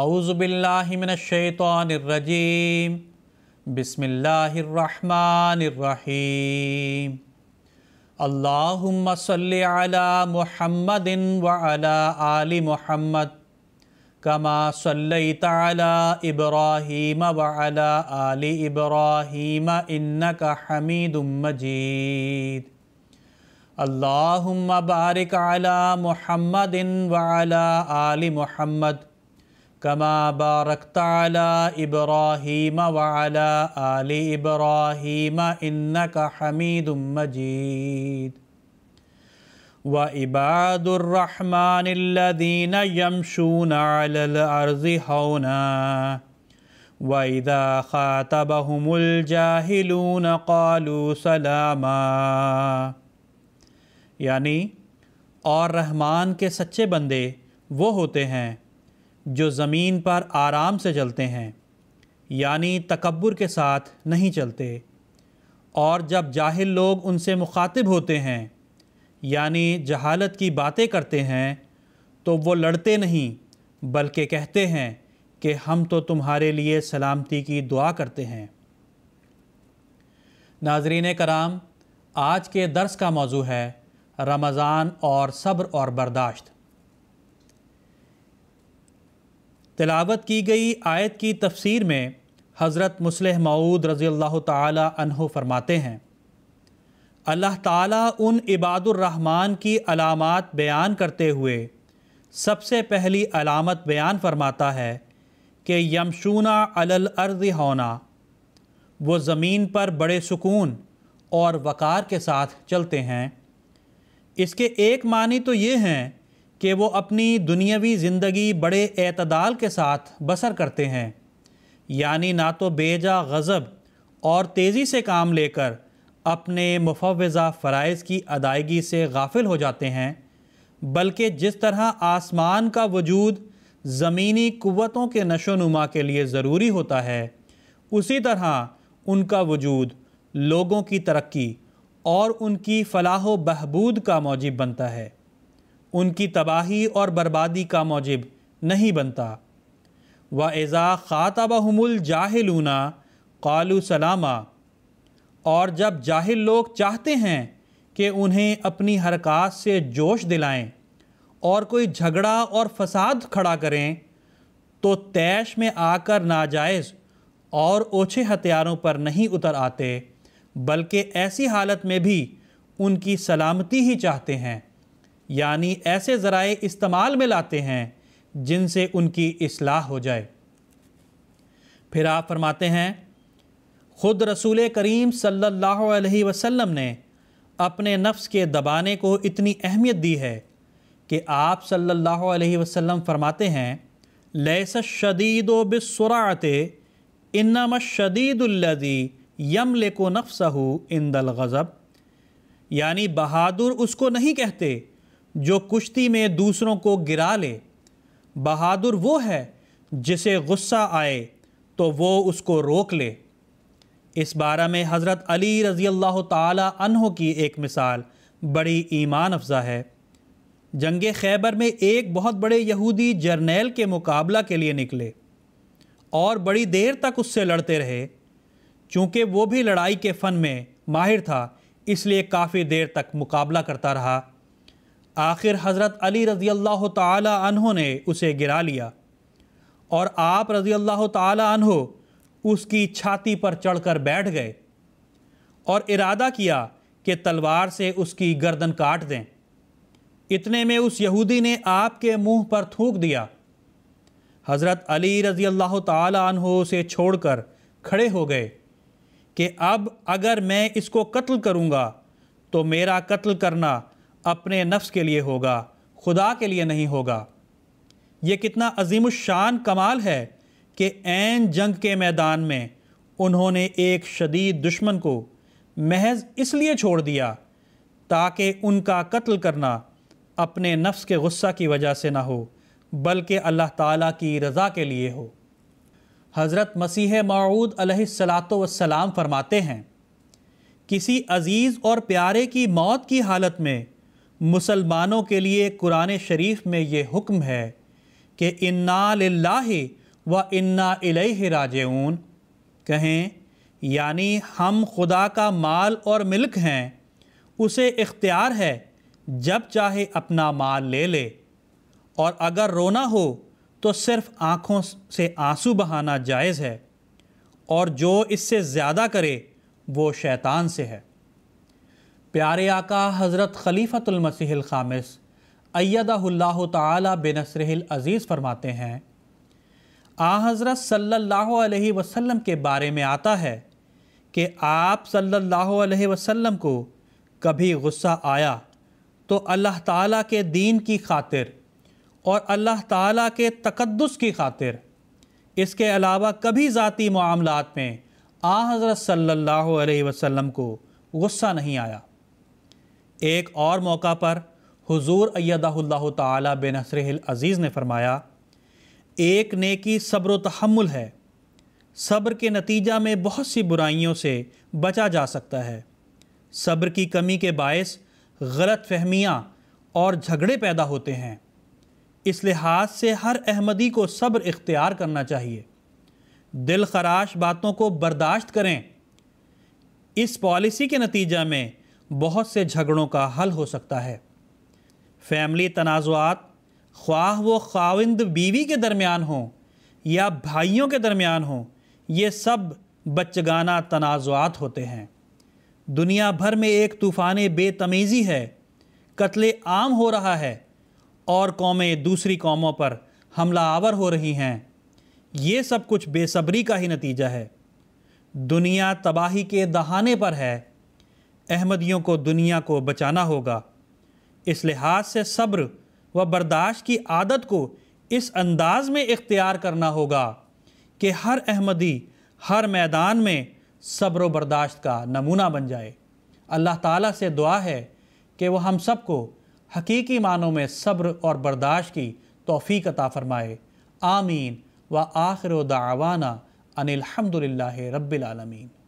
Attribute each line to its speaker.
Speaker 1: आउज़बिल्लिमिनशैतरजीम बसमीम अल्लाहुम्मा सल्लि अला मुहम्मदिन व अला आलि मुहम्मद कमा सल्लैत अला इब्राहीम व अला आलि इब्राहीम इन्नका हमीदुम मजीद अल्लाहुम्मा बारिक अला मुहम्मदिन व अला आलि मुहम्मद कमा बारकता इब्राहिम वाला आल इब्राहिम इन्न का हमीद मजीद व इबादुर्रहमानदीन यमशून अर्ज़ हौना वैदा ख़ातबहमुलजाहिलून कालू सलामा यानी और रहमान के सच्चे बंदे वो होते हैं जो ज़मीन पर आराम से चलते हैं यानी तकबर के साथ नहीं चलते और जब जाहिल लोग उनसे मुखातिब होते हैं यानी जहालत की बातें करते हैं तो वो लड़ते नहीं बल्कि कहते हैं कि हम तो तुम्हारे लिए सलामती की दुआ करते हैं नाजरीन कराम आज के दर्स का मौजू है रमज़ान और सब्र और बर्दाश्त तिलावत की गई आयत की तफसीर में हज़रत मुसलह मऊद रज़ी अल्लाह फरमाते हैं अल्लाह ताला उन इबादुररहमान की अलामत बयान करते हुए सबसे पहली अलामत बयान फरमाता है कि यमशूना अलल अर्द होना वो ज़मीन पर बड़े सुकून और वक़ार के साथ चलते हैं इसके एक मानी तो ये हैं कि वो अपनी दुनियावी ज़िंदगी बड़े अतदाल के साथ बसर करते हैं यानी ना तो बेजा गज़ब और तेज़ी से काम लेकर अपने मुफवज़ा फ़रज़ की अदायगी से गाफिल हो जाते हैं बल्कि जिस तरह आसमान का वजूद ज़मीनी क़वतों के नशो नुमा के लिए ज़रूरी होता है उसी तरह उनका वजूद लोगों की तरक्की और उनकी फलाह बहबूद का मौजब बनता है उनकी तबाही और बर्बादी का मौजब नहीं बनता व एज़ा ख़ातबाहमुल जाहिलूना कालू सलामा और जब जाहिल लोग चाहते हैं कि उन्हें अपनी हरकत से जोश दिलाएं और कोई झगड़ा और फसाद खड़ा करें तो तैश में आकर नाजायज़ और ओछे हथियारों पर नहीं उतर आते बल्कि ऐसी हालत में भी उनकी सलामती ही चाहते हैं यानी ऐसे ज़राए इस्तेमाल में लाते हैं जिनसे उनकी असलाह हो जाए फिर आप फरमाते हैं ख़ुद रसूल करीम सल्लल्लाहु अलैहि वसल्लम ने अपने नफ्स के दबाने को इतनी अहमियत दी है कि आप सल्लल्लाहु अलैहि वसल्लम फरमाते हैं लैस शदीद बसरात इन्नम शदीदुल्लदी यम लेको को नफ्सहू इंदल गज़ब यानी बहादुर उसको नहीं कहते जो कुश्ती में दूसरों को गिरा ले बहादुर वो है जिसे गुस्सा आए तो वो उसको रोक ले इस बारे में हज़रत अली रज़ी अल्लाह तहों की एक मिसाल बड़ी ईमान अफजा है जंग खैबर में एक बहुत बड़े यहूदी जर्नेल के मुकाबला के लिए निकले और बड़ी देर तक उससे लड़ते रहे चूँकि वो भी लड़ाई के फ़न में माहिर था इसलिए काफ़ी देर तक मुकाबला करता रहा आखिर हज़रत अली रज़ी अल्लाह तहों ने उसे गिरा लिया और आप रज़ी अल्लाह तहों उसकी छाती पर चढ़कर बैठ गए और इरादा किया कि तलवार से उसकी गर्दन काट दें इतने में उस यहूदी ने आपके मुंह पर थूक दिया हज़रत अली रज़ी अल्लाह तहों उसे छोड़कर खड़े हो गए कि अब अगर मैं इसको कत्ल करूँगा तो मेरा कत्ल करना अपने नफ्स के लिए होगा खुदा के लिए नहीं होगा ये कितना अजीम शान कमाल है कि ऐन जंग के मैदान में उन्होंने एक शदीद दुश्मन को महज इसलिए छोड़ दिया ताकि उनका कत्ल करना अपने नफ्स के गुस्सा की वजह से ना हो बल्कि अल्लाह ताला की रज़ा के लिए हो हज़रत मसीह मऊद सलाम फरमाते हैं किसी अज़ीज़ और प्यारे की मौत की हालत में मुसलमानों के लिए कुरान शरीफ में ये हुक्म है कि इन्ना ला व इन्ना राजऊन कहें यानी हम खुदा का माल और मिल्क हैं उसे इख्तियार है जब चाहे अपना माल ले ले और अगर रोना हो तो सिर्फ़ आँखों से आंसू बहाना जायज़ है और जो इससे ज़्यादा करे वो शैतान से है प्यारे आका हज़रत खलीफ़तुलमसीहिल ख़ामिस अयदाहुल्लाह ताला अज़ीज़ फरमाते हैं आ हज़रत सल्लल्लाहु अलैहि वसल्लम के बारे में आता है कि आप सल्लल्लाहु अलैहि वसल्लम को कभी गुस्सा आया तो अल्लाह ताला के दीन की खातिर और अल्लाह ताला के तकदस की खातिर इसके अलावा कभी ज़ाती मामलों में आ हज़रत सल्ला वसम को गुस्सा नहीं आया एक और मौका पर हुजूर अयदाहुल्लाह ताला अज़ीज़ ने फरमाया एक नेकी सब्र तहमुल है सब्र के नतीजा में बहुत सी बुराइयों से बचा जा सकता है सब्र की कमी के बायस गलत फहमियाँ और झगड़े पैदा होते हैं इस लिहाज से हर अहमदी को सब्र इख्तियार करना चाहिए दिल खराश बातों को बर्दाश्त करें इस पॉलिसी के नतीजा में बहुत से झगड़ों का हल हो सकता है फैमिली तनाज़ात ख्वाह वो खाविंद बीवी के दरमियान हों या भाइयों के दरमियान हों ये सब बच्चगाना तनाज़ात होते हैं दुनिया भर में एक तूफ़ान बेतमीज़ी है कत्ले आम हो रहा है और कौमें दूसरी कौमों पर हमला आवर हो रही हैं ये सब कुछ बेसब्री का ही नतीजा है दुनिया तबाही के दहाने पर है अहमदियों को दुनिया को बचाना होगा इस लिहाज से सब्र व बर्दाश्त की आदत को इस अंदाज में इख्तियार करना होगा कि हर अहमदी हर मैदान में सब्र बर्दाश्त का नमूना बन जाए अल्लाह ताला से दुआ है कि वह हम सब को हकीकी मानों में सब्र और बर्दाश्त की तोफ़ी अता फ़रमाए आमीन व आखिर दावाना अनिलहमदिल्ला रबालमीन